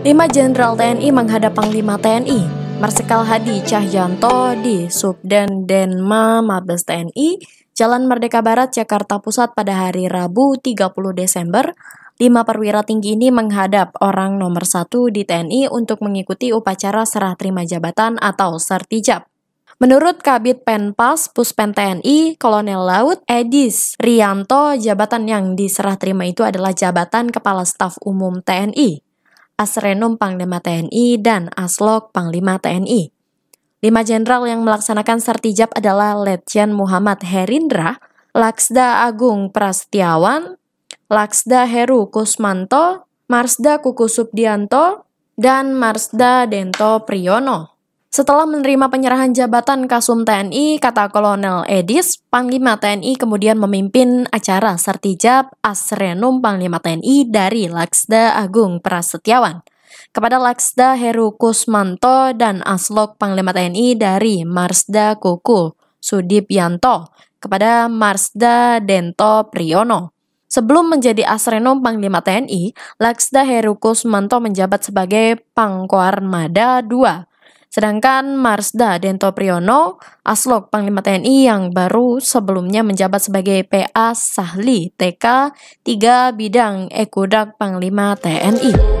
Lima Jenderal TNI menghadap Panglima TNI, Marsikal Hadi Cahyanto di Subden Denma Mabes TNI, Jalan Merdeka Barat, Jakarta Pusat pada hari Rabu 30 Desember lima perwira tinggi ini menghadap orang nomor satu di TNI untuk mengikuti upacara serah terima jabatan atau sertijab. Menurut Kabit Penpas Puspen TNI, Kolonel Laut Edis Rianto, jabatan yang diserah terima itu adalah jabatan Kepala Staf Umum TNI. Asrenum Panglima TNI, dan Aslok Panglima TNI. Lima jenderal yang melaksanakan sertijab adalah Letjen Muhammad Herindra, Laksda Agung Prastiawan, Laksda Heru Kusmanto, Marsda Kukusubdianto, dan Marsda Dento Priyono. Setelah menerima penyerahan jabatan Kasum TNI, kata Kolonel Edis, Panglima TNI kemudian memimpin acara sertijab Asrenum Panglima TNI dari Laksda Agung Prasetyawan kepada Laksda Heru Kusmanto dan Aslok Panglima TNI dari Marsda Kuku Sudip Yanto kepada Marsda Dento Priyono. Sebelum menjadi Asrenum Panglima TNI, Laksda Heru Kusmanto menjabat sebagai Pangkoarmada II Sedangkan Marsda Dento Priyono, Aslok Panglima TNI yang baru sebelumnya menjabat sebagai PA Sahli TK 3 Bidang Ekodak Panglima TNI.